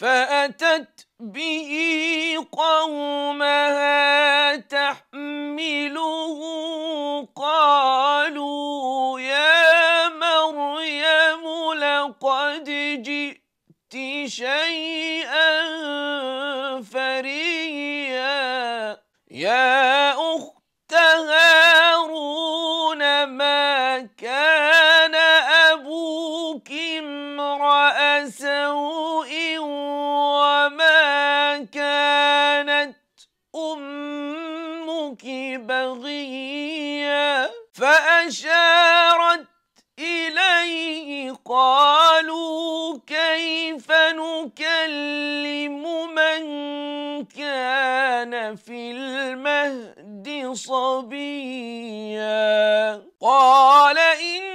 فأتت به قومها تحمله قالوا يا مريم لقد جئت شيئا فريا يا أخت هارون ما كان أبوك امرأ سوء كانت أمك بغيا فأشارت إليه قالوا كيف نكلم من كان في المهد صبيا قال إن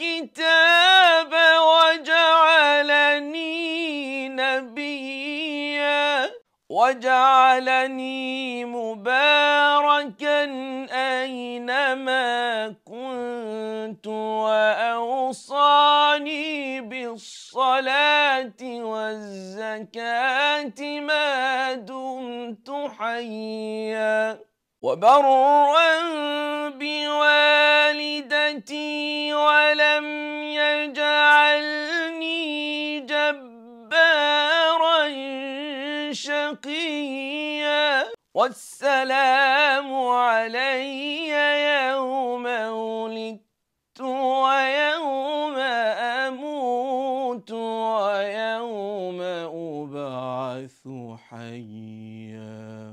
الكتاب وجعلني نبيا وجعلني مباركا أينما كنت وأوصاني بالصلاة والزكاة ما دمت حيا وبرا بوالدي شقيا والسلام علي يوم ولدت ويوم أموت ويوم أبعث حيا